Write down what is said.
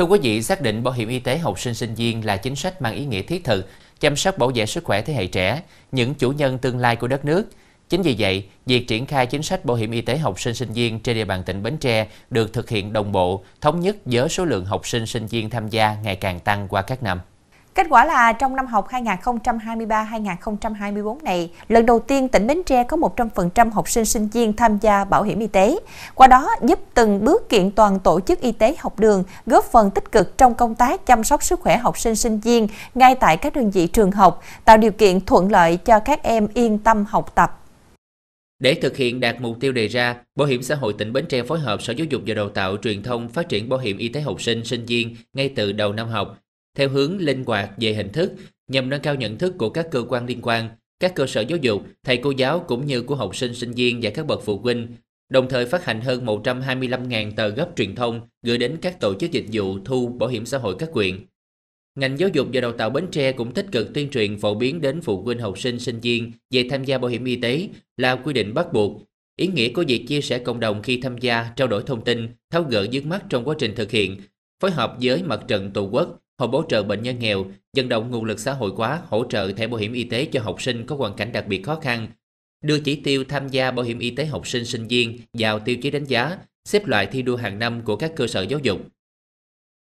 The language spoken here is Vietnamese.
Thưa quý vị, xác định bảo hiểm y tế học sinh sinh viên là chính sách mang ý nghĩa thiết thực, chăm sóc bảo vệ sức khỏe thế hệ trẻ, những chủ nhân tương lai của đất nước. Chính vì vậy, việc triển khai chính sách bảo hiểm y tế học sinh sinh viên trên địa bàn tỉnh Bến Tre được thực hiện đồng bộ, thống nhất với số lượng học sinh sinh viên tham gia ngày càng tăng qua các năm. Kết quả là trong năm học 2023-2024 này, lần đầu tiên tỉnh Bến Tre có 100% học sinh sinh viên tham gia bảo hiểm y tế. Qua đó giúp từng bước kiện toàn tổ chức y tế học đường, góp phần tích cực trong công tác chăm sóc sức khỏe học sinh sinh viên ngay tại các đơn vị trường học, tạo điều kiện thuận lợi cho các em yên tâm học tập. Để thực hiện đạt mục tiêu đề ra, Bảo hiểm xã hội tỉnh Bến Tre phối hợp Sở Giáo dục và Đào tạo truyền thông phát triển bảo hiểm y tế học sinh sinh viên ngay từ đầu năm học theo hướng linh hoạt về hình thức nhằm nâng cao nhận thức của các cơ quan liên quan, các cơ sở giáo dục, thầy cô giáo cũng như của học sinh sinh viên và các bậc phụ huynh, đồng thời phát hành hơn 125.000 tờ gấp truyền thông gửi đến các tổ chức dịch vụ thu bảo hiểm xã hội các quyện. Ngành giáo dục và đào tạo Bến Tre cũng tích cực tuyên truyền phổ biến đến phụ huynh học sinh sinh viên về tham gia bảo hiểm y tế là quy định bắt buộc. Ý nghĩa của việc chia sẻ cộng đồng khi tham gia, trao đổi thông tin, tháo gỡ vướng mắt trong quá trình thực hiện, phối hợp với mặt trận Tổ quốc, Hội hỗ trợ bệnh nhân nghèo, vận động nguồn lực xã hội hóa hỗ trợ thẻ bảo hiểm y tế cho học sinh có hoàn cảnh đặc biệt khó khăn, đưa chỉ tiêu tham gia bảo hiểm y tế học sinh sinh viên vào tiêu chí đánh giá, xếp loại thi đua hàng năm của các cơ sở giáo dục